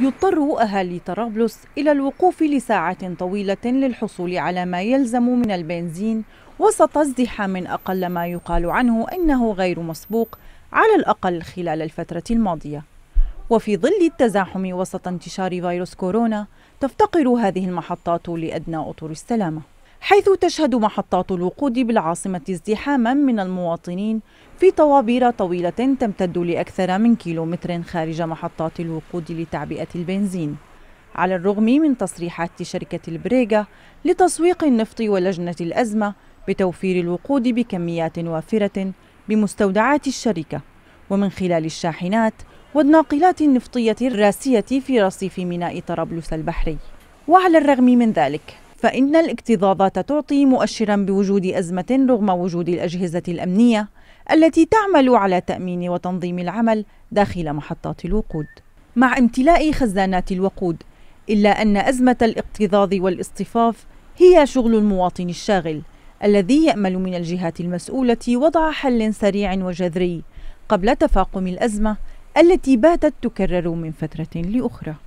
يضطر أهالي طرابلس إلى الوقوف لساعات طويلة للحصول على ما يلزم من البنزين وسط ازدحام أقل ما يقال عنه أنه غير مسبوق على الأقل خلال الفترة الماضية وفي ظل التزاحم وسط انتشار فيروس كورونا تفتقر هذه المحطات لأدنى أطر السلامة حيث تشهد محطات الوقود بالعاصمة ازدحاما من المواطنين في طوابير طويلة تمتد لأكثر من كيلومتر خارج محطات الوقود لتعبئة البنزين على الرغم من تصريحات شركة البريغا لتسويق النفط ولجنة الأزمة بتوفير الوقود بكميات وافرة بمستودعات الشركة ومن خلال الشاحنات والناقلات النفطية الراسية في رصيف ميناء طرابلس البحري وعلى الرغم من ذلك فإن الاكتظاظات تعطي مؤشرا بوجود أزمة رغم وجود الأجهزة الأمنية التي تعمل على تأمين وتنظيم العمل داخل محطات الوقود مع امتلاء خزانات الوقود إلا أن أزمة الاكتظاظ والاصطفاف هي شغل المواطن الشاغل الذي يأمل من الجهات المسؤولة وضع حل سريع وجذري قبل تفاقم الأزمة التي باتت تكرر من فترة لأخرى